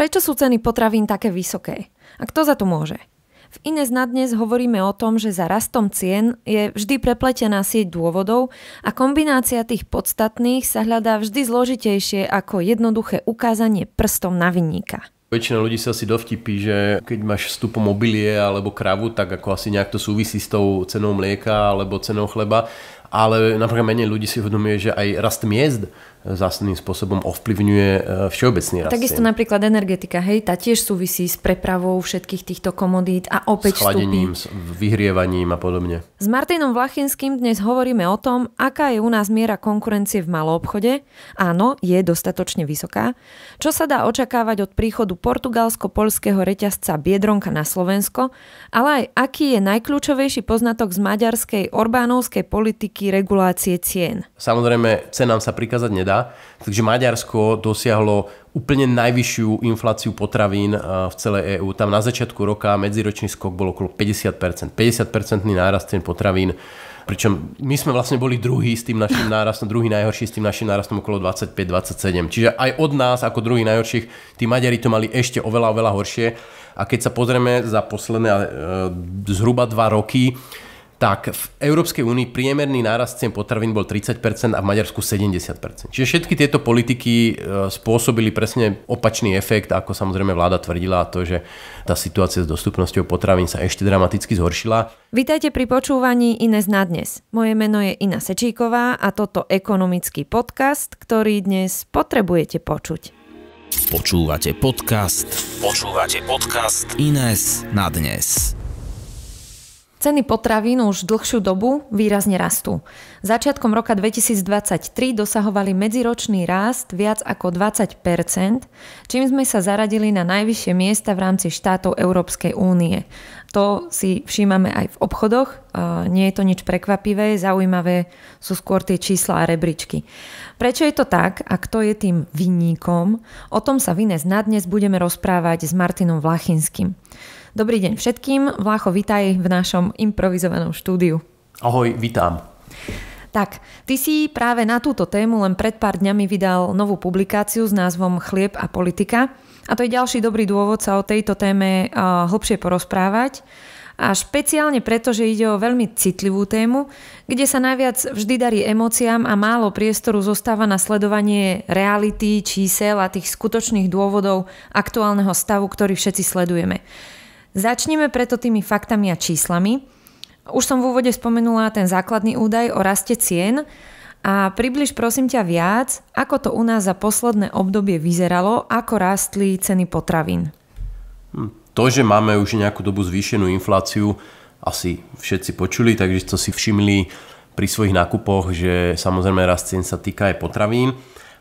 Prečo sú ceny potravín také vysoké? A kto za to môže? V Ines na dnes hovoríme o tom, že za rastom cien je vždy prepletená sieť dôvodov a kombinácia tých podstatných sa hľadá vždy zložitejšie ako jednoduché ukázanie prstom na vinníka. Väčšina ľudí sa asi dovtipí, že keď máš vstup mobilie alebo kravu, tak ako asi nejak to súvisí s tou cenou mlieka alebo cenou chleba, ale napríklad menej ľudí si uvedomuje, že aj rast miest zásadným spôsobom ovplyvňuje e, všeobecný rast. Takisto napríklad energetika, hej, tá tiež súvisí s prepravou všetkých týchto komodít a opäť s chladením, s vyhrievaním a podobne. S Martinom Vlachinským dnes hovoríme o tom, aká je u nás miera konkurencie v maloobchode. Áno, je dostatočne vysoká. Čo sa dá očakávať od príchodu portugalsko-polského reťazca Biedronka na Slovensko, ale aj aký je najkľúčovejší poznatok z maďarskej Orbánovskej politiky regulácie cien. Samozrejme, cenám sa prikázať nedá teda. Takže Maďarsko dosiahlo úplne najvyššiu infláciu potravín v celej EÚ. Tam na začiatku roka medziročný skok bol okolo 50%. 50 nárast cien potravín. Pričom my sme vlastne boli druhý s tým našim nárastom, druhý najhorší s tým našim nárastom okolo 25-27. Čiže aj od nás ako druhý najhorších, tí Maďari to mali ešte oveľa, oveľa horšie. A keď sa pozrieme za posledné e, zhruba dva roky, tak v Európskej únii priemerný nárast cien potravín bol 30% a v Maďarsku 70%. Čiže všetky tieto politiky e, spôsobili presne opačný efekt, ako samozrejme vláda tvrdila, a to, že tá situácia s dostupnosťou potravín sa ešte dramaticky zhoršila. Vítajte pri počúvaní Ines na dnes. Moje meno je Ina Sečíková a toto ekonomický podcast, ktorý dnes potrebujete počuť. Počúvate podcast. Počúvate podcast Ines na dnes. Ceny potravín už dlhšiu dobu výrazne rastú. Začiatkom roka 2023 dosahovali medziročný rast viac ako 20 čím sme sa zaradili na najvyššie miesta v rámci štátov Európskej únie. To si všímame aj v obchodoch, nie je to nič prekvapivé, zaujímavé sú skôr tie čísla a rebríčky. Prečo je to tak a kto je tým vinníkom? O tom sa vynes na dnes budeme rozprávať s Martinom Vlachinským. Dobrý deň všetkým. Vlácho, vitaj v našom improvizovanom štúdiu. Ahoj, vítam. Tak, ty si práve na túto tému len pred pár dňami vydal novú publikáciu s názvom Chlieb a politika. A to je ďalší dobrý dôvod sa o tejto téme hlbšie porozprávať. A špeciálne preto, že ide o veľmi citlivú tému, kde sa najviac vždy darí emóciám a málo priestoru zostáva na sledovanie reality, čísel a tých skutočných dôvodov aktuálneho stavu, ktorý všetci sledujeme. Začneme preto tými faktami a číslami. Už som v úvode spomenula ten základný údaj o raste cien a približ prosím ťa viac, ako to u nás za posledné obdobie vyzeralo, ako rastli ceny potravín. Hm, to, že máme už nejakú dobu zvýšenú infláciu, asi všetci počuli, takže to si všimli pri svojich nákupoch, že samozrejme rast cien sa týka aj potravín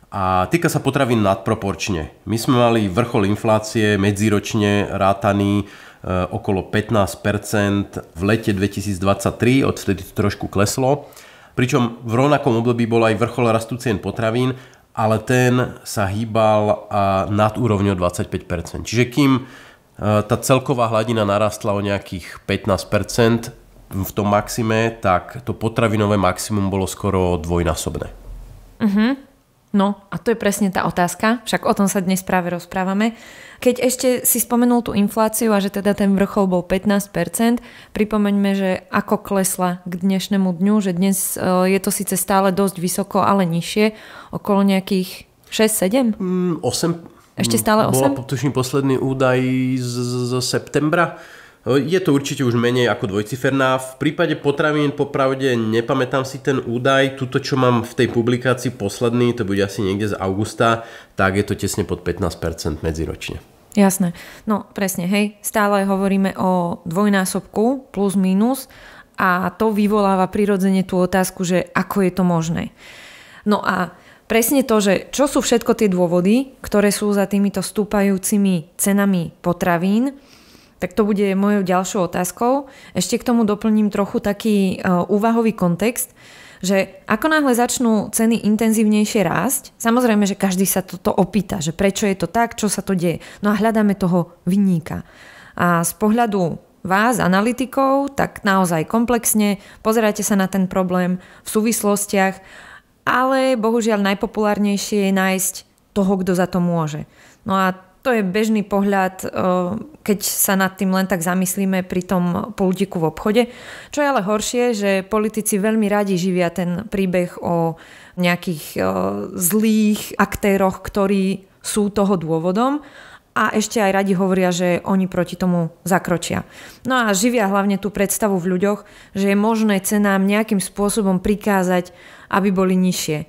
a týka sa potravín nadproporčne. My sme mali vrchol inflácie medziročne rátaný Eh, okolo 15 v lete 2023, odvtedy to trošku kleslo. Pričom v rovnakom období bol aj vrchol rastu cien potravín, ale ten sa hýbal eh, nad úrovňou 25 Čiže kým eh, tá celková hladina narastla o nejakých 15 v tom maxime, tak to potravinové maximum bolo skoro dvojnásobné. Uh-huh. No a to je presne tá otázka, však o tom sa dnes práve rozprávame. Keď ešte si spomenul tú infláciu a že teda ten vrchol bol 15%, pripomeňme, že ako klesla k dnešnému dňu, že dnes e, je to síce stále dosť vysoko, ale nižšie, okolo nejakých 6-7? Mm, 8. Ešte stále 8? Bola posledný údaj z, z, z septembra je to určite už menej ako dvojciferná. V prípade potravín popravde nepamätám si ten údaj. Tuto, čo mám v tej publikácii posledný, to bude asi niekde z augusta, tak je to tesne pod 15% medziročne. Jasné. No presne, hej. Stále hovoríme o dvojnásobku plus minus a to vyvoláva prirodzene tú otázku, že ako je to možné. No a presne to, že čo sú všetko tie dôvody, ktoré sú za týmito stúpajúcimi cenami potravín, tak to bude mojou ďalšou otázkou. Ešte k tomu doplním trochu taký e, úvahový kontext, že ako náhle začnú ceny intenzívnejšie rásť, samozrejme, že každý sa toto opýta, že prečo je to tak, čo sa to deje. No a hľadáme toho vinníka. A z pohľadu vás, analytikov, tak naozaj komplexne pozeráte sa na ten problém v súvislostiach, ale bohužiaľ najpopulárnejšie je nájsť toho, kto za to môže. No a to je bežný pohľad, eh, keď sa nad tým len tak zamyslíme pri tom politiku v obchode. Čo je ale horšie, že politici veľmi radi živia ten príbeh o nejakých eh, zlých aktéroch, ktorí sú toho dôvodom a ešte aj radi hovoria, že oni proti tomu zakročia. No a živia hlavne tú predstavu v ľuďoch, že je možné cenám nejakým spôsobom prikázať, aby boli nižšie.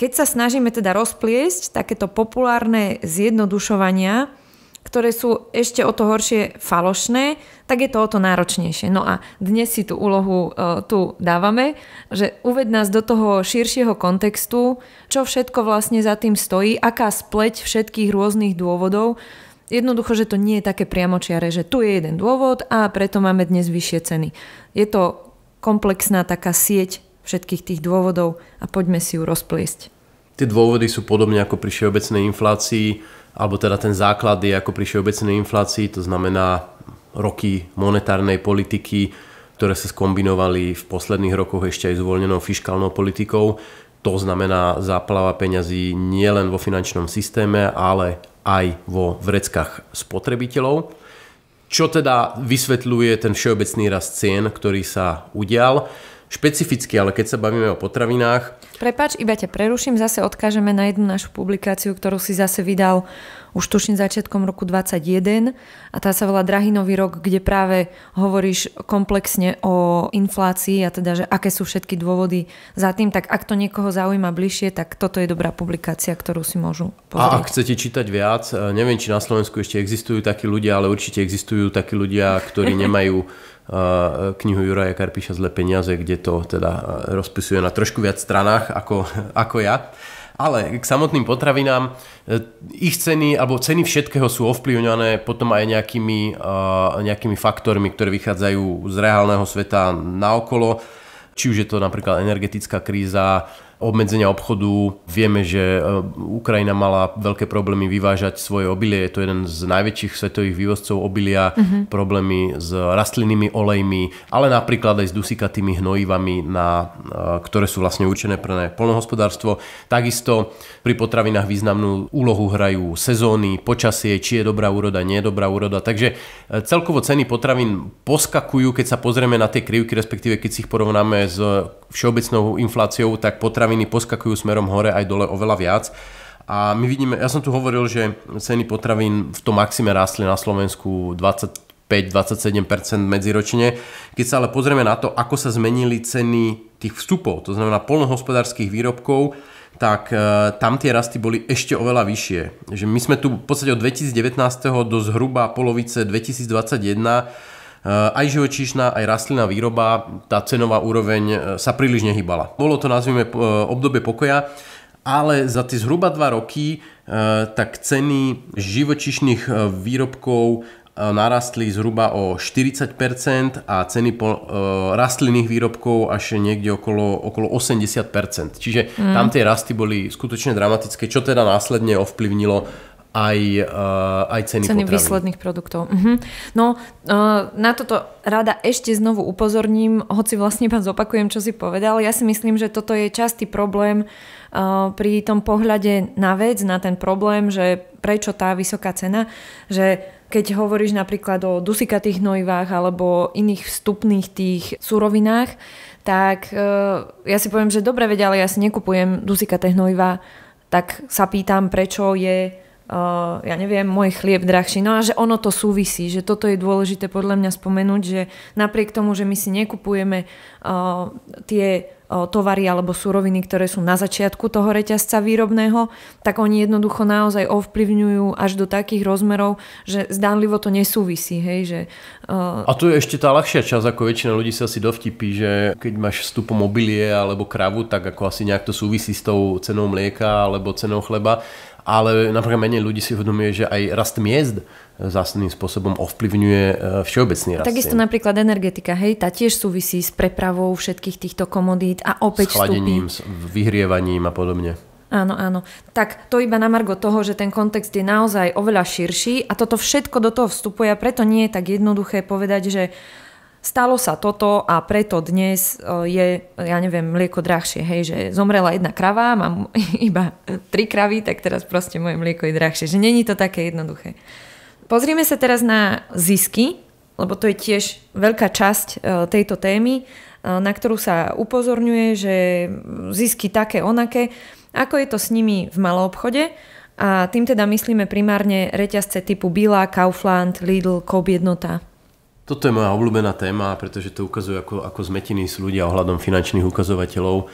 Keď sa snažíme teda rozpliesť takéto populárne zjednodušovania, ktoré sú ešte o to horšie falošné, tak je to o to náročnejšie. No a dnes si tú úlohu e, tu dávame, že uved nás do toho širšieho kontextu, čo všetko vlastne za tým stojí, aká spleť všetkých rôznych dôvodov. Jednoducho, že to nie je také priamočiare, že tu je jeden dôvod a preto máme dnes vyššie ceny. Je to komplexná taká sieť všetkých tých dôvodov a poďme si ju rozpliesť. Tie dôvody sú podobne ako pri všeobecnej inflácii, alebo teda ten základ je ako pri všeobecnej inflácii, to znamená roky monetárnej politiky, ktoré sa skombinovali v posledných rokoch ešte aj s uvoľnenou fiskálnou politikou. To znamená záplava peňazí nielen vo finančnom systéme, ale aj vo vreckách spotrebiteľov. Čo teda vysvetľuje ten všeobecný rast cien, ktorý sa udial? špecificky, ale keď sa bavíme o potravinách... Prepač, iba ťa preruším, zase odkážeme na jednu našu publikáciu, ktorú si zase vydal už tuším začiatkom roku 21 a tá sa volá nový rok, kde práve hovoríš komplexne o inflácii a teda, že aké sú všetky dôvody za tým, tak ak to niekoho zaujíma bližšie, tak toto je dobrá publikácia, ktorú si môžu pozrieť. A ak chcete čítať viac, e, neviem, či na Slovensku ešte existujú takí ľudia, ale určite existujú takí ľudia, ktorí nemajú E, knihu Juraja Karpiša Zle peniaze, kde to teda e, rozpisuje na trošku viac stranách ako, ako ja. Ale k samotným potravinám, e, ich ceny, alebo ceny všetkého sú ovplyvňované potom aj nejakými, nejakými faktormi, ktoré vychádzajú z reálneho sveta naokolo. Či už je to napríklad energetická kríza, obmedzenia obchodu. Vieme, že e, Ukrajina mala veľké problémy vyvážať svoje obilie, je to jeden z najväčších svetových vývozcov obilia, mm-hmm. problémy s rastlinnými olejmi, ale napríklad aj s dusikatými hnojivami, na, e, ktoré sú vlastne určené pre polnohospodárstvo. Takisto pri potravinách významnú úlohu hrajú sezóny, počasie, či je dobrá úroda, nie je dobrá úroda. Takže e, celkovo ceny potravín poskakujú, keď sa pozrieme na tie krivky, respektíve keď si ich porovnáme s všeobecnou infláciou, tak potravín potraviny poskakujú smerom hore aj dole oveľa viac. A my vidíme, ja som tu hovoril, že ceny potravín v tom maxime rástli na Slovensku 25-27% medziročne. Keď sa ale pozrieme na to, ako sa zmenili ceny tých vstupov, to znamená polnohospodárských výrobkov, tak e, tam tie rasty boli ešte oveľa vyššie. Že my sme tu v podstate od 2019. do zhruba polovice 2021 Eh, aj živočíšna, aj rastlinná výroba, tá cenová úroveň eh, sa príliš nehybala. Bolo to, nazvime, eh, obdobie pokoja, ale za tie zhruba dva roky tak ceny živočíšnych výrobkov narastli zhruba o 40% a ceny po, e, rastlinných výrobkov až niekde okolo, okolo 80%. Čiže mm. tam tie rasty boli skutočne dramatické, čo teda následne ovplyvnilo aj, uh, aj ceny, ceny výsledných produktov. Uh-huh. No, uh, na toto rada ešte znovu upozorním, hoci vlastne vám zopakujem, čo si povedal. Ja si myslím, že toto je častý problém uh, pri tom pohľade na vec, na ten problém, že prečo tá vysoká cena, že keď hovoríš napríklad o dusikatých hnojivách alebo iných vstupných tých surovinách, tak uh, ja si poviem, že dobre ale ja si nekupujem dusikaté hnojiva, tak sa pýtam, prečo je uh, ja neviem, môj chlieb drahší. No a že ono to súvisí, že toto je dôležité podľa mňa spomenúť, že napriek tomu, že my si nekupujeme uh, tie eh, tovary alebo suroviny, ktoré sú na začiatku toho reťazca výrobného, tak oni jednoducho naozaj ovplyvňujú až do takých rozmerov, že zdánlivo to nesúvisí. Hej, že, uh... A tu je ešte tá ľahšia časť, ako väčšina ľudí sa asi dovtipí, že keď máš vstupom mobilie alebo kravu, tak ako asi nejak to súvisí s tou cenou mlieka alebo cenou chleba ale napríklad menej ľudí si uvedomuje, že aj rast miest zásadným spôsobom ovplyvňuje e, všeobecný rast. Takisto napríklad energetika, hej, tá tiež súvisí s prepravou všetkých týchto komodít a opäť S chladením, vstupí. s vyhrievaním a podobne. Áno, áno. Tak to iba na margo toho, že ten kontext je naozaj oveľa širší a toto všetko do toho vstupuje a preto nie je tak jednoduché povedať, že Stalo sa toto a preto dnes e, je, ja neviem, mlieko drahšie, hej, že zomrela jedna krava, mám iba tri kravy, tak teraz proste moje mlieko je drahšie, že není to také jednoduché. Pozrime sa teraz na zisky, lebo to je tiež veľká časť e, tejto témy, e, na ktorú sa upozorňuje, že zisky také onaké, ako je to s nimi v malom obchode, a tým teda myslíme primárne reťazce typu Bila, Kaufland, Lidl, Coop jednota. Toto je moja obľúbená téma, pretože to ukazuje, ako, ako zmetení sú ľudia ohľadom finančných ukazovateľov.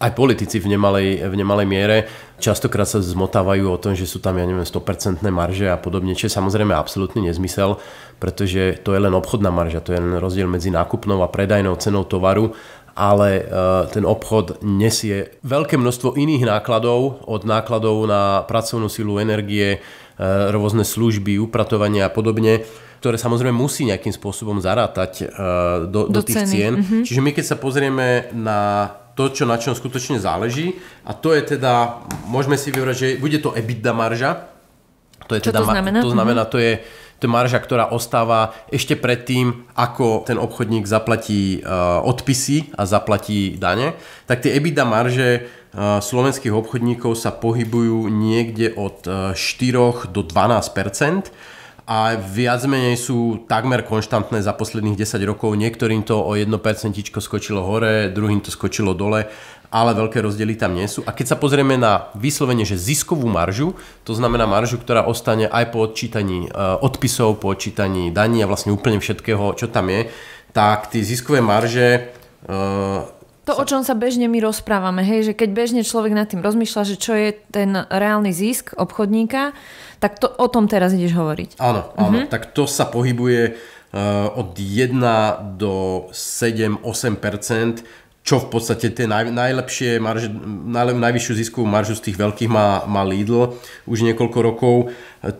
Aj politici v nemalej, v nemalej miere častokrát sa zmotávajú o tom, že sú tam, ja neviem, 100% marže a podobne, čo je samozrejme absolútny nezmysel, pretože to je len obchodná marža, to je len rozdiel medzi nákupnou a predajnou cenou tovaru ale e, ten obchod nesie veľké množstvo iných nákladov, od nákladov na pracovnú silu, energie, e, rôzne služby, upratovania a podobne ktoré samozrejme musí nejakým spôsobom zarátať uh, do, do, do tých ceny. cien. Mm-hmm. Čiže my keď sa pozrieme na to, čo na čom skutočne záleží a to je teda, môžeme si vybrať, že bude to EBITDA marža. To je čo teda, to znamená? To znamená, mhm. to je, to je marža, ktorá ostáva ešte pred tým, ako ten obchodník zaplatí uh, odpisy a zaplatí dane. Tak tie EBITDA marže uh, slovenských obchodníkov sa pohybujú niekde od uh, 4 do 12 a viac menej sú takmer konštantné za posledných 10 rokov. Niektorým to o 1% skočilo hore, druhým to skočilo dole, ale veľké rozdiely tam nie sú. A keď sa pozrieme na vyslovene, že ziskovú maržu, to znamená maržu, ktorá ostane aj po odčítaní eh, odpisov, po odčítaní daní a vlastne úplne všetkého, čo tam je, tak tie ziskové marže eh, to, o čom sa bežne my rozprávame, hej, že keď bežne človek nad tým rozmýšľa, že čo je ten reálny zisk obchodníka, tak to, o tom teraz ideš hovoriť. Áno, áno. Uh-huh. Tak to sa pohybuje uh, od 1 do 7-8 čo v podstate tie naj, najlepšie marže, naj, najvyššiu ziskovú maržu z tých veľkých má, má Lidl už niekoľko rokov.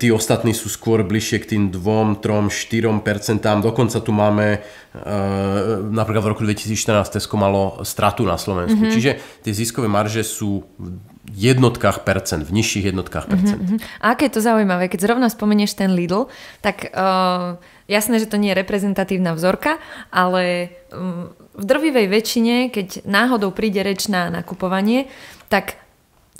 Tí ostatní sú skôr bližšie k tým 2, 3, 4 percentám. Dokonca tu máme e, napríklad v roku 2014 Tesco malo stratu na Slovensku. Mm-hmm. Čiže tie ziskové marže sú v jednotkách percent, v nižších jednotkách mhm, percent. Mm-hmm. A aké je to zaujímavé, keď zrovna spomenieš ten Lidl, tak... E, jasné, že to nie je reprezentatívna vzorka, ale mm, v drvivej väčšine, keď náhodou príde reč na nakupovanie, tak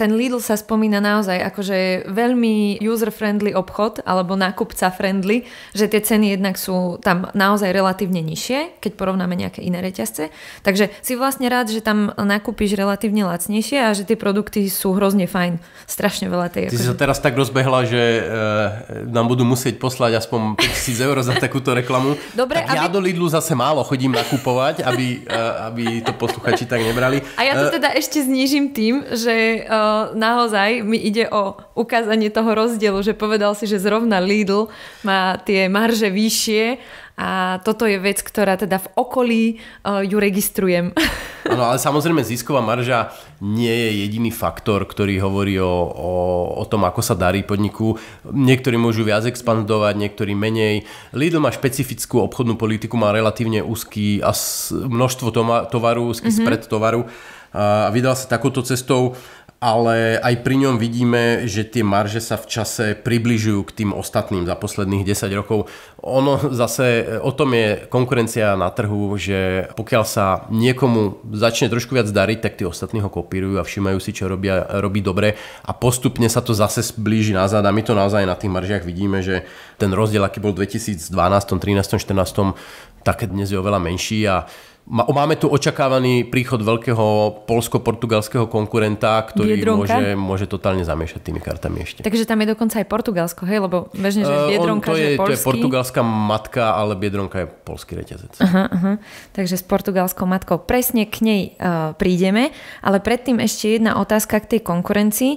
ten Lidl sa spomína naozaj ako, že je veľmi user-friendly obchod alebo nákupca-friendly, že tie ceny jednak sú tam naozaj relatívne nižšie, keď porovnáme nejaké iné reťazce. Takže si vlastne rád, že tam nakúpiš relatívne lacnejšie a že tie produkty sú hrozne fajn. Strašne veľa tej... Ty akože... si sa teraz tak rozbehla, že e, nám budú musieť poslať aspoň 5000 eur za takúto reklamu. Dobre, tak aby... ja do Lidlu zase málo chodím nakupovať, aby, e, aby to posluchači tak nebrali. A ja to eh, teda ešte znížim tým, že e, naozaj mi ide o ukázanie toho rozdielu, že povedal si, že zrovna Lidl má tie marže vyššie a toto je vec, ktorá teda v okolí uh, ju registrujem. Áno, ale samozrejme zisková marža nie je jediný faktor, ktorý hovorí o, o, o tom, ako sa darí podniku. Niektorí môžu viac expandovať, niektorí menej. Lidl má špecifickú obchodnú politiku, má relatívne úzky a množstvo tovaru, úzky mm-hmm. spred tovaru a vydal sa takouto cestou ale aj pri ňom vidíme, že tie marže sa v čase približujú k tým ostatným za posledných 10 rokov. Ono zase, o tom je konkurencia na trhu, že pokiaľ sa niekomu začne trošku viac dariť, tak tí ostatní ho kopírujú a všimajú si, čo robia, robí dobre a postupne sa to zase blíži nazad a my to naozaj na tých maržiach vidíme, že ten rozdiel, aký bol v 2012, 2013, 2014, tak dnes je oveľa menší a Máme tu očakávaný príchod veľkého polsko-portugalského konkurenta, ktorý môže, môže totálne zamiešať tými kartami ešte. Takže tam je dokonca aj Portugalsko, hej? Lebo bežne, že Biedronka uh, on, to je, že je To je portugalská matka, ale Biedronka je polský reťazec. Aha, aha. Takže s portugalskou matkou presne k nej uh, prídeme. Ale predtým ešte jedna otázka k tej konkurencii.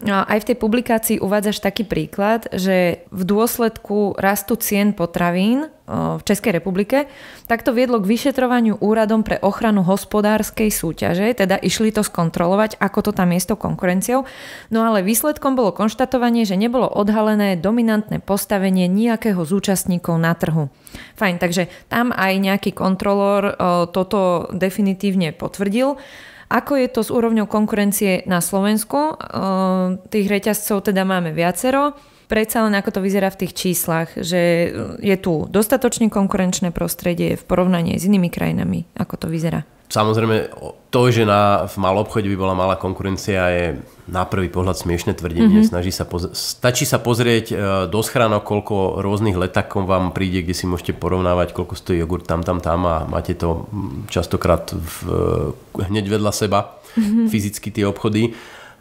No aj v tej publikácii uvádzaš taký príklad, že v dôsledku rastu cien potravín v Českej republike, tak to viedlo k vyšetrovaniu úradom pre ochranu hospodárskej súťaže, teda išli to skontrolovať, ako to tam je s tou konkurenciou. No ale výsledkom bolo konštatovanie, že nebolo odhalené dominantné postavenie nejakého z účastníkov na trhu. Fajn, takže tam aj nejaký kontrolór toto definitívne potvrdil. Ako je to s úrovňou konkurencie na Slovensku? Ehm, tých reťazcov teda máme viacero. Predsa len ako to vyzerá v tých číslach, že e, je tu dostatočne konkurenčné prostredie v porovnaní s inými krajinami. Ako to vyzerá? Samozrejme, to, že na, v malom obchode by bola malá konkurencia, je na prvý pohľad smiešne tvrdenie. Mm-hmm. Snaží sa poz- stačí sa pozrieť e, do schránok, koľko rôznych letakov vám príde, kde si môžete porovnávať, koľko stojí jogurt tam, tam, tam a máte to častokrát v, e, hneď vedľa seba, mm-hmm. fyzicky tie obchody.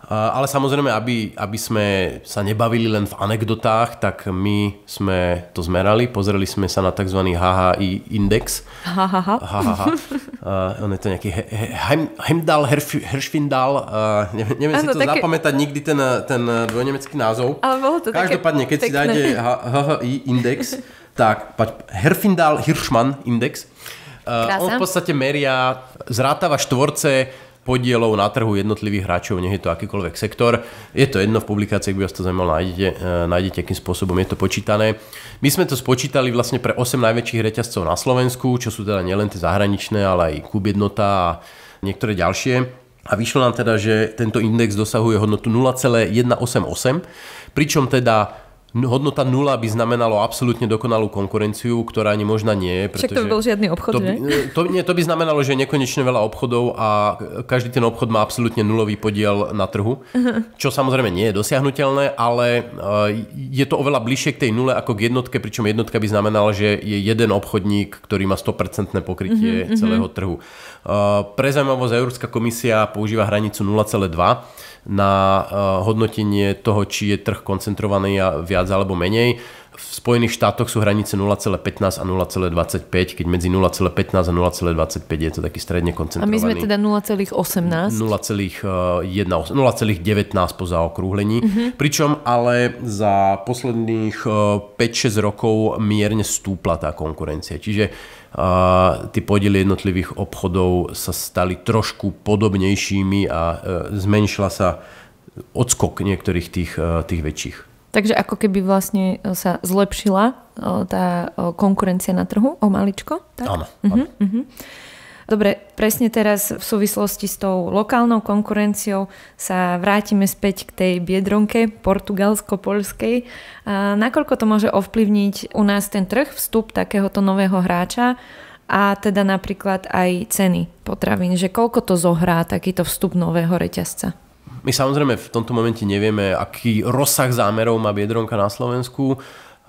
Ale samozrejme, aby, aby sme sa nebavili len v anekdotách, tak my sme to zmerali, pozreli sme sa na tzv. HHI index. Ha-ha-ha. Uh, on je to nejaký Heimdall, Herschwindal, uh, neviem, neviem ano, si to také... zapamätať nikdy ten, ten dvojnemecký názov. Ale bolo to Každopádne, keď pekné. si dáte HHI index, tak Herfindal Hiršman index, uh, on v podstate meria, zrátava štvorce podielov na trhu jednotlivých hráčov, nech je to akýkoľvek sektor. Je to jedno v publikáciách, by vás to zaujímalo, nájdete, e, nájdete, akým spôsobom je to počítané. My sme to spočítali vlastne pre 8 najväčších reťazcov na Slovensku, čo sú teda nielen tie zahraničné, ale aj Kubjednota a niektoré ďalšie. A vyšlo nám teda, že tento index dosahuje hodnotu 0,188, pričom teda Hodnota nula by znamenalo absolútne dokonalú konkurenciu, ktorá ani možná nie je. Však to by bol žiadny obchod, to, by, e, to, nie, to by znamenalo, že je nekonečne veľa obchodov a každý ten obchod má absolútne nulový podiel na trhu, čo samozrejme nie je dosiahnutelné, ale e, je to oveľa bližšie k tej nule ako k jednotke, pričom jednotka by znamenala, že je jeden obchodník, ktorý má 100% pokrytie mm-hmm. celého trhu. E, pre zaujímavosť Európska komisia používa hranicu 0,2, na eh, hodnotenie toho, či je trh koncentrovaný viac alebo menej v Spojených štátoch sú hranice 0,15 a 0,25, keď medzi 0,15 a 0,25 je to taký stredne koncentrovaný. A my sme teda 0,18? 0,19 eh, po zaokrúhlení. Uh-huh. Pričom ale za posledných 5-6 eh, rokov mierne stúpla tá konkurencia. Čiže a eh, tie podiely jednotlivých obchodov sa stali trošku podobnejšími a zmenšila sa odskok niektorých tých, tých väčších. Takže ako keby vlastne e, sa zlepšila e, tá e, konkurencia na trhu o maličko? Tak? Áno. Uh-huh, uh-huh. Dobre, presne teraz v súvislosti s tou lokálnou konkurenciou sa vrátime späť k tej biedronke portugalsko-poľskej. nakoľko to môže ovplyvniť u nás ten trh, vstup takéhoto nového hráča a teda napríklad aj ceny potravín, že koľko to zohrá takýto vstup nového reťazca? My samozrejme v tomto momente nevieme, aký rozsah zámerov má Biedronka na Slovensku,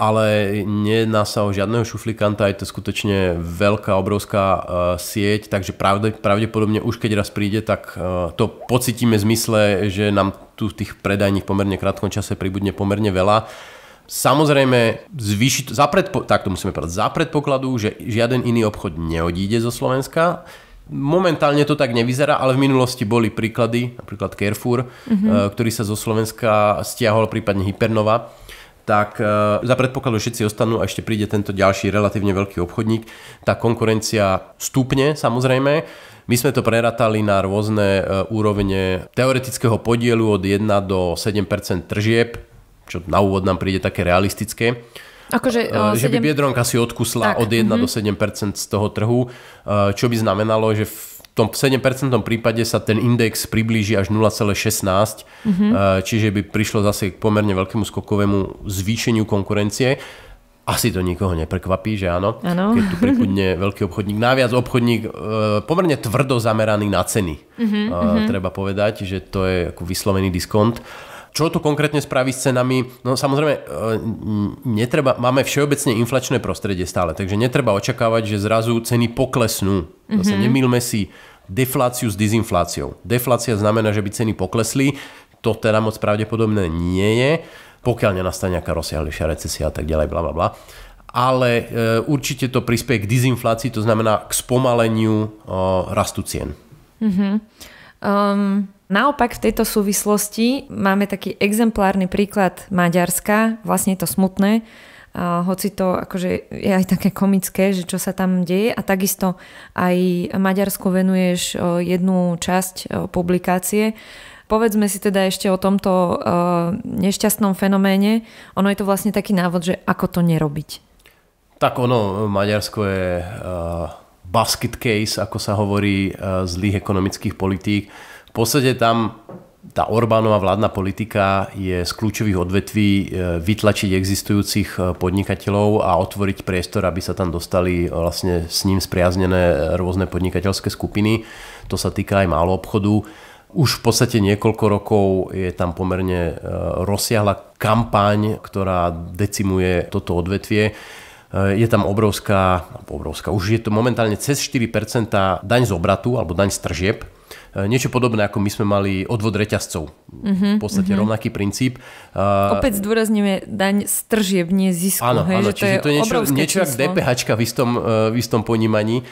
ale nejedná sa o žiadneho šuflikanta, je to skutočne veľká, obrovská uh, sieť, takže pravde, pravdepodobne už keď raz príde, tak uh, to pocitíme v zmysle, že nám tu tých predajní v pomerne krátkom čase pribudne pomerne veľa. Samozrejme, zvýši, za predpo, tak to musíme povedať, za predpokladu, že žiaden iný obchod neodíde zo Slovenska, Momentálne to tak nevyzerá, ale v minulosti boli príklady, napríklad Carrefour, mm-hmm. ktorý sa zo Slovenska stiahol, prípadne Hypernova, tak eh, za predpokladu všetci ostanú a ešte príde tento ďalší relatívne veľký obchodník, tá konkurencia stúpne samozrejme. My sme to preratali na rôzne eh, úrovne teoretického podielu od 1 do 7 tržieb, čo na úvod nám príde také realistické. Akože, o, eh, eh, že by Biedronka si odkusla tak. od 1 mm-hmm. do 7% mhm. z toho trhu, eh, čo by znamenalo, že v tom 7% prípade sa ten index priblíži až 0,16, mm-hmm. čiže by prišlo zase k pomerne veľkému skokovému zvýšeniu konkurencie. Asi to nikoho neprekvapí, že áno, ano. keď tu prichudne veľký obchodník. Naviac obchodník e, pomerne tvrdo zameraný na ceny, mm-hmm. e, treba povedať, že to je ako vyslovený diskont. Čo to konkrétne spraví s cenami? No samozrejme, e, netreba, máme všeobecne inflačné prostredie stále, takže netreba očakávať, že zrazu ceny poklesnú. Mm-hmm. Zase mhm. nemilme si defláciu s dezinfláciou. Deflácia znamená, že by ceny poklesli, to teda moc pravdepodobné nie je, pokiaľ nenastane nejaká rozsiahlejšia recesia a tak ďalej, bla bla bla ale e, určite to prispieje k dizinflácii, to znamená k spomaleniu e, rastu cien. Mm-hmm. Um, Naopak v tejto súvislosti máme taký exemplárny príklad Maďarska, vlastne je to smutné, a hoci to akože je aj také komické, že čo sa tam deje a takisto aj Maďarsku venuješ jednu časť publikácie. Povedzme si teda ešte o tomto nešťastnom fenoméne. Ono je to vlastne taký návod, že ako to nerobiť. Tak ono, Maďarsko je basket case, ako sa hovorí, zlých ekonomických politík v podstate tam tá Orbánova vládna politika je z kľúčových odvetví e, vytlačiť existujúcich e, podnikateľov a otvoriť priestor, aby sa tam dostali e, vlastne s ním spriaznené rôzne podnikateľské skupiny. To sa týka aj málo obchodu. Už v podstate niekoľko rokov je tam pomerne rozsiahla kampaň, ktorá decimuje toto odvetvie. Je tam obrovská, obrovská, už je to momentálne cez 4% daň z obratu alebo daň z tržieb, E, niečo podobné, ako my sme mali odvod reťazcov. Mm-hmm, v podstate mm-hmm. rovnaký princíp. Opäť zdôrazníme daň z nie zisku. Áno, hej, áno že čiže to je, to je niečo, niečo ako DPH v e, v istom ponímaní, e,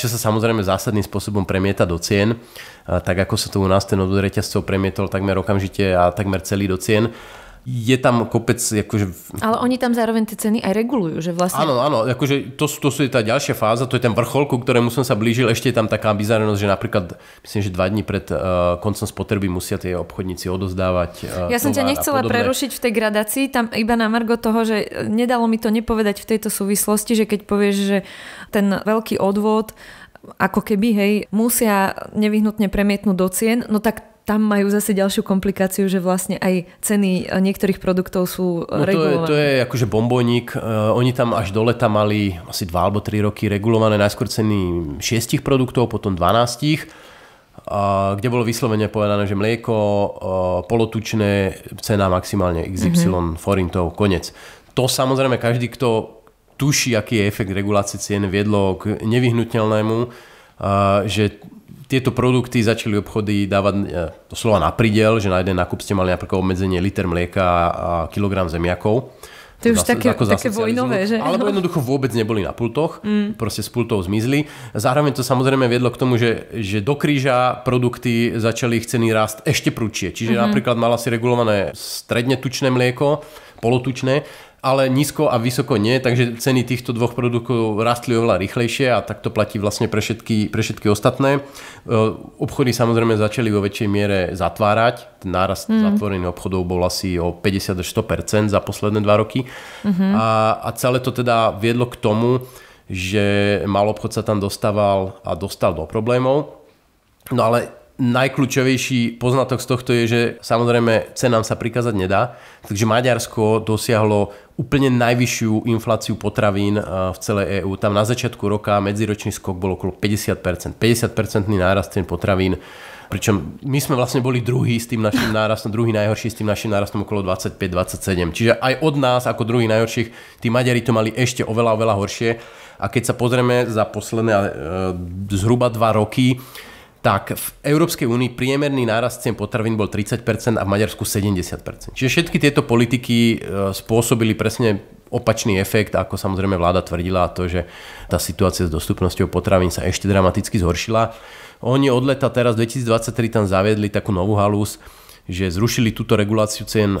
čo sa samozrejme zásadným spôsobom premieta do cien. Tak ako sa to u nás ten odvod reťazcov premietol takmer okamžite a takmer celý do cien je tam kopec... Akože... Ale oni tam zároveň tie ceny aj regulujú, že vlastne... Áno, áno, akože to, to je tá ďalšia fáza, to je ten vrchol, ku ktorému som sa blížil, ešte je tam taká bizarnosť, že napríklad, myslím, že dva dní pred uh, koncom spotreby musia tie obchodníci odozdávať uh, Ja som ťa nechcela prerušiť v tej gradácii, tam iba na margo toho, že eh, nedalo mi to nepovedať v tejto súvislosti, že keď povieš, že ten veľký odvod ako keby, hej, musia nevyhnutne premietnúť do cien, no tak tam majú zase ďalšiu komplikáciu, že vlastne aj ceny e, niektorých produktov sú e, no to regulované. Je, to je akože bomboník. E, oni tam až do leta mali asi 2 alebo 3 roky regulované najskôr ceny 6 produktov, potom 12 kde bolo vyslovene povedané, že mlieko polotučné cena maximálne XY mm-hmm. forintov, konec. To samozrejme každý, kto tuší, aký je efekt regulácie cien, viedlo k nevyhnutelnému, že tieto produkty začali obchody dávať e, slova na prídel, že na jeden nákup ste mali napríklad obmedzenie liter mlieka a kilogram zemiakov. To je už také, ako také vojnové, že? Alebo jednoducho vôbec neboli na pultoch, mm. proste z pultov zmizli. Zároveň to samozrejme viedlo k tomu, že, že do kríža produkty začali ich ceny rásť ešte prúčie. Čiže mm-hmm. napríklad mala si regulované stredne tučné mlieko, polotučné ale nízko a vysoko nie, takže ceny týchto dvoch produktov rastli oveľa rýchlejšie a tak to platí vlastne pre všetky, pre všetky ostatné. E, obchody samozrejme začali vo väčšej miere zatvárať. Ten nárast mm. zatvorených obchodov bol asi o 50 100 za posledné dva roky. Mm-hmm. A, a celé to teda viedlo k tomu, že malobchod sa tam dostával a dostal do problémov. No ale najkľúčovejší poznatok z tohto je, že samozrejme cenám sa prikázať nedá, takže Maďarsko dosiahlo úplne najvyššiu infláciu potravín eh, v celej EÚ. Tam na začiatku roka medziročný skok bol okolo 50%. 50 nárast cen potravín. Pričom my sme vlastne boli druhý s tým našim nárastom, druhý najhorší s tým našim nárastom okolo 25-27. Čiže aj od nás ako druhý najhorších, tí Maďari to mali ešte oveľa, oveľa horšie. A keď sa pozrieme za posledné e, zhruba dva roky, tak v Európskej únii priemerný nárast cien potravín bol 30% a v Maďarsku 70%. Čiže všetky tieto politiky e, spôsobili presne opačný efekt, ako samozrejme vláda tvrdila, a to, že tá situácia s dostupnosťou potravín sa ešte dramaticky zhoršila. Oni od leta teraz 2023 tam zaviedli takú novú halus, že zrušili túto reguláciu cien e,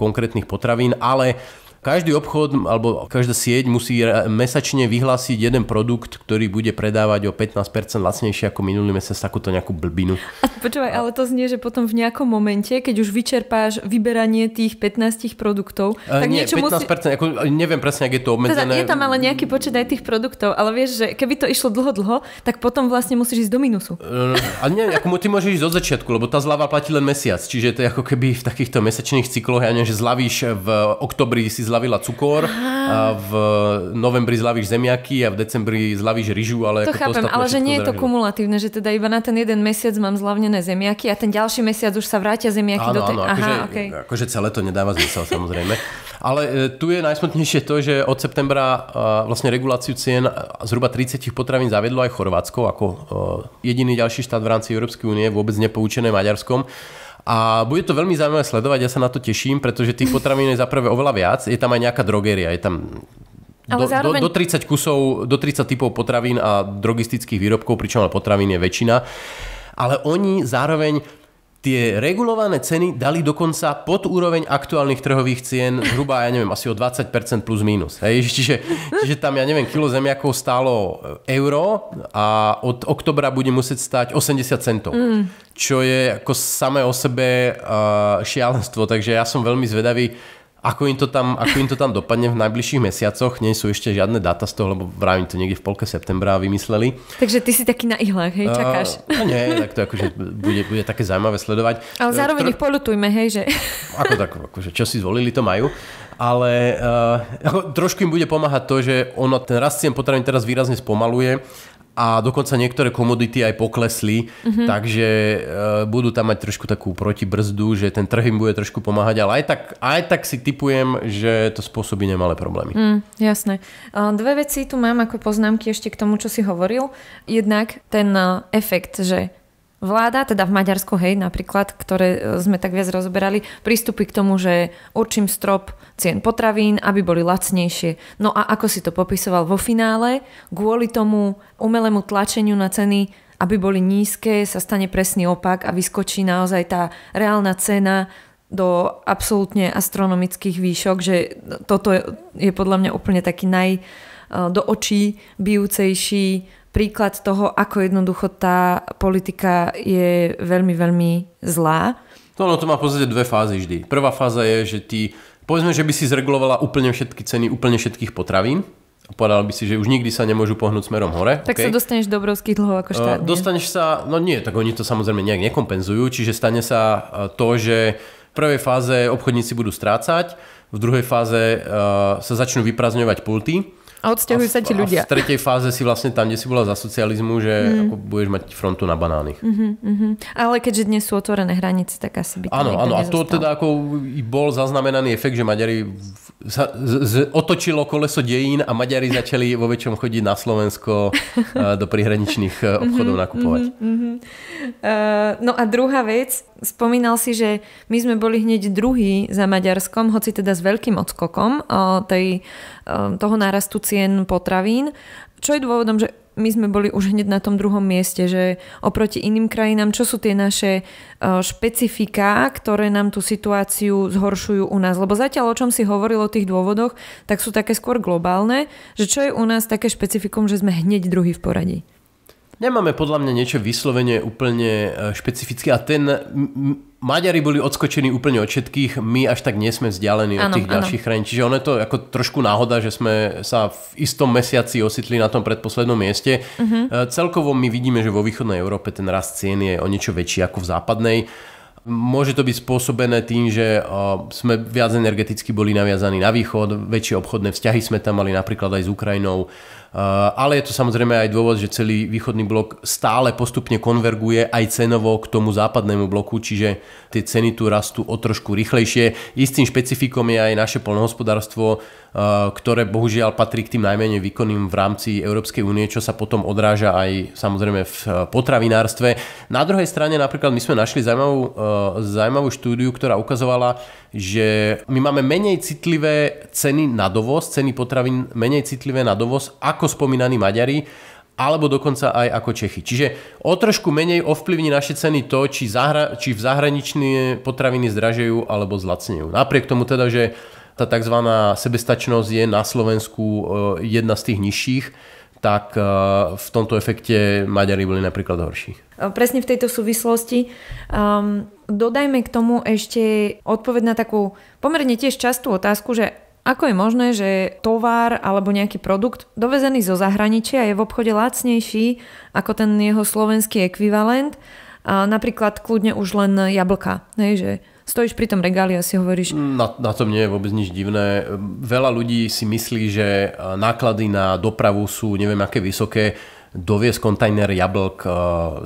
konkrétnych potravín, ale každý obchod alebo každá sieť musí mesačne vyhlásiť jeden produkt, ktorý bude predávať o 15% lacnejšie ako minulý mesiac takúto nejakú blbinu. A počúvaj, ale to znie, že potom v nejakom momente, keď už vyčerpáš vyberanie tých 15 produktov, e, tak nie, niečo 15%, musí... ako, neviem presne, ak je to obmedzené. Teda je tam ale nejaký počet aj tých produktov, ale vieš, že keby to išlo dlho, dlho, tak potom vlastne musíš ísť do minusu. E, a nie, ako ty môžeš ísť od začiatku, lebo tá zľava platí len mesiac, čiže to je ako keby v takýchto mesačných cykloch, ja neviem, že zlavíš v oktobri si zľavíš zlavila cukor, Aha. a v novembri zlavíš zemiaky a v decembri zlavíš ryžu. Ale to chápem, to ale že nie je to kumulatívne, že teda iba na ten jeden mesiac mám zlavnené zemiaky a ten ďalší mesiac už sa vrátia zemiaky áno, do tej... Áno, akože- Aha, akože, okay. akože celé to nedáva zmysel samozrejme. Ale e, tu je najsmutnejšie to, že od septembra e, vlastne reguláciu cien zhruba 30 potravín zaviedlo aj Chorvátsko ako e, jediný ďalší štát v rámci Európskej únie, vôbec nepoučené Maďarskom. A bude to veľmi zaujímavé sledovať, ja sa na to teším, pretože tých potravín je zaprvé oveľa viac. Je tam aj nejaká drogeria, je tam do, zároveň... do, do 30 kusov, do 30 typov potravín a drogistických výrobkov, pričom ale potravín je väčšina. Ale oni zároveň tie regulované ceny dali dokonca pod úroveň aktuálnych trhových cien zhruba, ja neviem, asi o 20% plus minus. Hej, čiže, čiže tam, ja neviem, kilo zemiakov stálo e, euro a od oktobra bude musieť stať 80 centov. Mm. Čo je ako samé o sebe uh, šialenstvo, takže ja som veľmi zvedavý, ako im, to tam, ako im to tam dopadne v najbližších mesiacoch, nie sú ešte žiadne dáta z toho, lebo vravím to niekde v polke septembra vymysleli. Takže ty si taký na ihlách, hej, čakáš. Uh, no nie, tak to akože bude, bude také zaujímavé sledovať. Ale zároveň ich polutujme, hej, že... Ako tak, akože čo si zvolili, to majú. Ale uh, ako, trošku im bude pomáhať to, že ono, ten rast cien potravín teraz výrazne spomaluje a dokonca niektoré komodity aj poklesli, mm-hmm. takže e, budú tam mať trošku takú protibrzdu, že ten trh im bude trošku pomáhať, ale aj tak, aj tak si typujem, že to spôsobí nemalé problémy. Mm, jasné. Dve veci tu mám ako poznámky ešte k tomu, čo si hovoril. Jednak ten eh, efekt, že Vláda, teda v Maďarsku, hej, napríklad, ktoré e, sme tak viac rozoberali, prístupy k tomu, že určím strop cien potravín, aby boli lacnejšie. No a ako si to popisoval vo finále, kvôli tomu umelému tlačeniu na ceny aby boli nízke, sa stane presný opak a vyskočí naozaj tá reálna cena do absolútne astronomických výšok, že toto je, je podľa mňa úplne taký naj e, do očí bijúcejší príklad toho, ako jednoducho tá politika je veľmi, veľmi zlá. No, no to má pozrieť dve fázy vždy. Prvá fáza je, že ty, povedzme, že by si zregulovala úplne všetky ceny úplne všetkých potravín, a povedal by si, že už nikdy sa nemôžu pohnúť smerom hore. Tak okay. sa dostaneš do obrovských dlhov ako eh, štát. Uh, dostaneš sa, no nie, tak oni to samozrejme nejak nekompenzujú, čiže stane sa eh, to, že v prvej fáze obchodníci budú strácať, v druhej fáze uh, sa začnú vyprazňovať pulty, a odsťahujú sa ti ľudia. A v tretej fáze si vlastne tam, kde si bola za socializmu, že mm. ako budeš mať frontu na banány. Mm-hmm, mm-hmm. Ale keďže dnes sú otvorené hranice, tak asi by to Áno, áno. A to teda ako bol zaznamenaný efekt, že Maďari sa z, z, otočilo koleso dejín a Maďari začali vo väčšom chodiť na Slovensko eh, do prihraničných eh, mhm, obchodov nakupovať. Mm-hmm. Uh, no a druhá vec, spomínal si, že my sme boli hneď druhý za Maďarskom, hoci teda s veľkým odskokom. O tej Um, toho nárastu cien potravín, čo je dôvodom, že my sme boli už hneď na tom druhom mieste, že oproti iným krajinám, čo sú tie naše uh, špecifiká, ktoré nám tú situáciu zhoršujú u nás. Lebo zatiaľ, o čom si hovoril o tých dôvodoch, tak sú také skôr globálne, že čo je u nás také špecifikum, že sme hneď druhý v poradí. Nemáme podľa mňa niečo vyslovene úplne e, špecifické a ten Maďari boli odskočení úplne od všetkých, my až tak nie sme vzdialení od tých ano. ďalších krajín. Čiže ono je to ako trošku náhoda, že sme sa v istom mesiaci ositli na tom predposlednom mieste. Uh-huh. Celkovo my vidíme, že vo východnej Európe ten rast cien je o niečo väčší ako v západnej. Môže to byť spôsobené tým, že eh, sme viac energeticky boli naviazaní na východ, väčšie obchodné vzťahy sme tam mali napríklad aj s Ukrajinou, eh, ale je to samozrejme aj dôvod, že celý východný blok stále postupne konverguje aj cenovo k tomu západnému bloku, čiže tie ceny tu rastú o trošku rýchlejšie. Istým špecifikom je aj naše polnohospodárstvo, Eh, ktoré bohužiaľ patrí k tým najmenej výkonným v rámci Európskej únie, čo sa potom odráža aj samozrejme v eh, potravinárstve. Na druhej strane napríklad my sme našli zaujímavú, eh, zaujímavú štúdiu, ktorá ukazovala, že my máme menej citlivé ceny na dovoz, ceny potravín menej citlivé na dovoz ako spomínaní Maďari alebo dokonca aj ako Čechy. Čiže o trošku menej ovplyvní naše ceny to, či, zahra- či v zahraničné potraviny zdražejú alebo zlacnejú. Napriek tomu teda, že tá tzv. sebestačnosť je na Slovensku eh, jedna z tých nižších, tak eh, v tomto efekte Maďari boli napríklad horší. Eh, presne v tejto súvislosti um, dodajme k tomu ešte odpoveď na takú pomerne tiež častú otázku, že ako je možné, že tovar alebo nejaký produkt dovezený zo zahraničia je v obchode lacnejší ako ten jeho slovenský ekvivalent, napríklad kľudne už len jablka. Hej, že Stojíš pri tom regáli a si hovoríš... Na, na tom nie je vôbec nič divné. Veľa ľudí si myslí, že e, náklady na dopravu sú neviem aké vysoké. Doviesť kontajner jablk uh,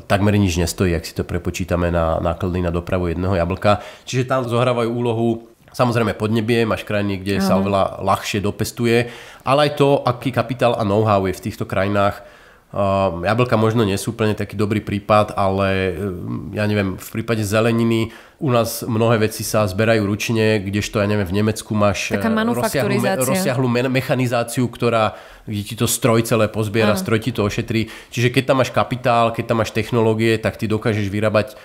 takmer nič nestojí, ak si to prepočítame na náklady na dopravu jedného jablka. Čiže tam zohrávajú úlohu Samozrejme podnebie, máš krajiny, kde Aha. sa oveľa ľahšie dopestuje, ale aj to, aký kapitál a know-how je v týchto krajinách Ehm, jablka možno nie sú úplne taký dobrý prípad, ale ehm, ja neviem, v prípade zeleniny u nás mnohé veci sa zberajú ručne, kdežto, ja neviem, v Nemecku máš e, rozsiahlu, me, rozsiahlu me, mechanizáciu, ktorá, kde ti to stroj celé pozbiera, ano. stroj ti to ošetrí. Čiže keď tam máš kapitál, keď tam máš technológie, tak ty dokážeš vyrábať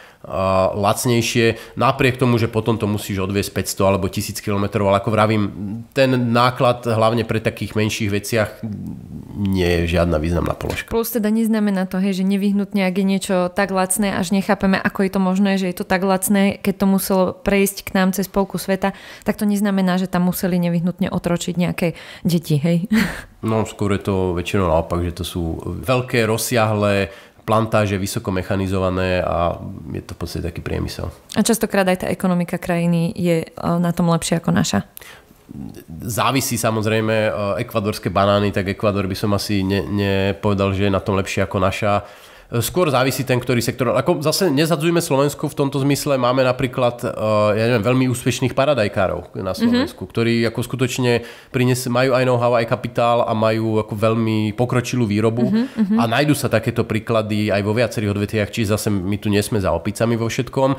lacnejšie, napriek tomu, že potom to musíš odviesť 500 alebo 1000 km, ale ako vravím, ten náklad hlavne pre takých menších veciach nie je žiadna významná položka. Plus teda neznamená to, hej, že nevyhnutne, ak je niečo tak lacné, až nechápeme, ako je to možné, že je to tak lacné, keď to muselo prejsť k nám cez polku sveta, tak to neznamená, že tam museli nevyhnutne otročiť nejaké deti, hej? No skôr je to väčšinou naopak, že to sú veľké, rozsiahlé plantáže vysoko mechanizované a je to v podstate taký priemysel. A častokrát aj tá ekonomika krajiny je e, na tom lepšia ako naša? závisí samozrejme e, ekvadorské banány, tak Ekvador by som asi ne, nepovedal, že je na tom lepšie ako naša skôr závisí ten, ktorý sektor. Ako zase nezadzujme Slovensku. v tomto zmysle, máme napríklad, eh, ja neviem, veľmi úspešných paradajkárov na mhm. Slovensku, mm-hmm. ktorí ako skutočne prines, majú aj know-how, aj kapitál a majú ako veľmi pokročilú výrobu mm-hmm. a nájdú sa takéto príklady aj vo viacerých odvetiach, či zase my tu nesme za opicami vo všetkom,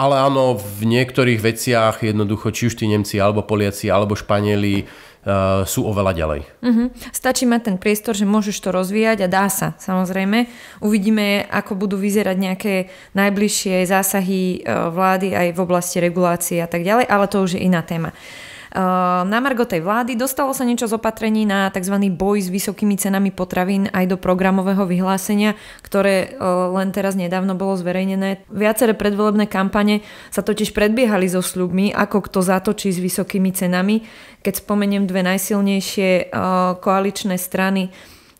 ale áno, v niektorých veciach jednoducho, či už tí Nemci, alebo Poliaci, alebo Španieli, Eh, sú oveľa ďalej. Uh-huh. Stačí mať ten priestor, že môžeš to rozvíjať a dá sa, samozrejme. Uvidíme, ako budú vyzerať nejaké najbližšie zásahy eh, vlády aj v oblasti regulácie a tak ďalej, ale to už je iná téma. Uh, Ehm, na margo tej vlády dostalo sa niečo z opatrení na tzv. boj s vysokými cenami potravín aj do programového vyhlásenia, ktoré ehm, len teraz nedávno bolo zverejnené. Viaceré predvolebné kampane sa totiž predbiehali so sľubmi, ako kto zatočí s vysokými cenami. Keď spomeniem dve najsilnejšie ehm, koaličné strany,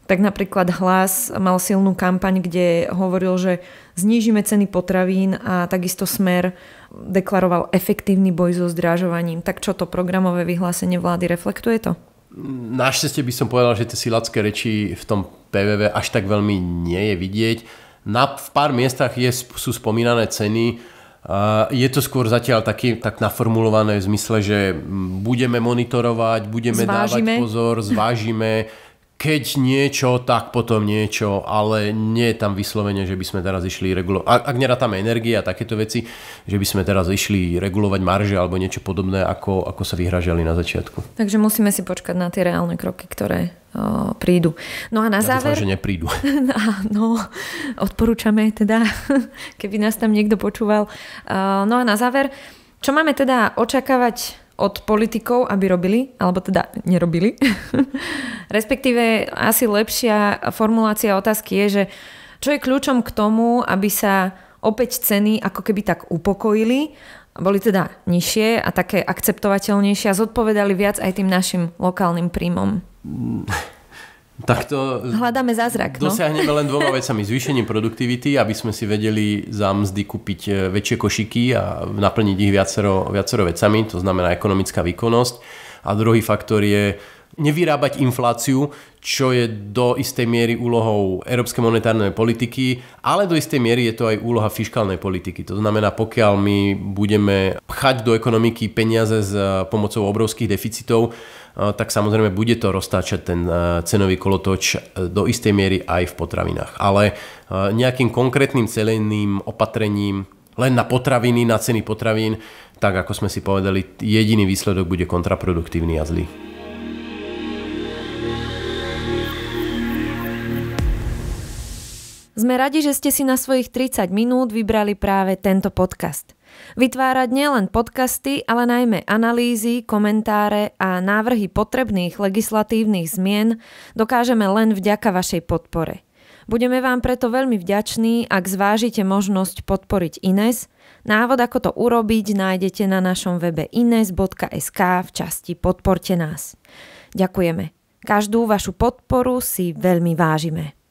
tak napríklad Hlas mal silnú kampaň, kde hovoril, že znížime ceny potravín a takisto smer deklaroval efektívny boj so zdražovaním. Tak čo to programové vyhlásenie vlády reflektuje to? Našťastie by som povedal, že tie silacké reči v tom PVV až tak veľmi nie je vidieť. Na, v pár miestach je, sú spomínané ceny, e, je to skôr zatiaľ taký, tak naformulované v zmysle, že budeme monitorovať, budeme zvážime. dávať pozor, zvážime keď niečo, tak potom niečo, ale nie je tam vyslovene, že by sme teraz išli regulovať, ak, ak nerátame energie a takéto veci, že by sme teraz išli regulovať marže alebo niečo podobné, ako, ako sa vyhražali na začiatku. Takže musíme si počkať na tie reálne kroky, ktoré o, prídu. No a na ja záver... Dúfam, že neprídu. No, odporúčame teda, keby nás tam niekto počúval. No a na záver, čo máme teda očakávať od politikov, aby robili, alebo teda nerobili. Respektíve asi lepšia formulácia otázky je, že čo je kľúčom k tomu, aby sa opäť ceny ako keby tak upokojili, boli teda nižšie a také akceptovateľnejšie a zodpovedali viac aj tým našim lokálnym príjmom. Mm. Tak to Hľadáme zázrak. No. Dosiahneme no? len dvoma vecami. Zvýšením produktivity, aby sme si vedeli za mzdy kúpiť e, väčšie košiky a naplniť ich viacero, viacero vecami, to znamená ekonomická výkonnosť. A druhý faktor je nevyrábať infláciu, čo je do istej miery úlohou európskej monetárnej politiky, ale do istej miery je to aj úloha fiskálnej politiky. To znamená, pokiaľ my budeme pchať do ekonomiky peniaze s eh, pomocou obrovských deficitov, eh, tak samozrejme bude to roztáčať ten eh, cenový kolotoč do istej miery aj v potravinách. Ale nejakým konkrétnym celeným opatrením len na potraviny, na ceny potravín, tak ako sme si povedali, jediný výsledok bude kontraproduktívny a zlý. Sme radi, že ste si na svojich 30 minút vybrali práve tento podcast. Vytvárať nielen podcasty, ale najmä analýzy, komentáre a návrhy potrebných legislatívnych zmien dokážeme len vďaka vašej podpore. Budeme vám preto veľmi vďační, ak zvážite možnosť podporiť Ines. Návod, ako to urobiť, nájdete na našom webe ines.sk v časti Podporte nás. Ďakujeme. Každú vašu podporu si veľmi vážime.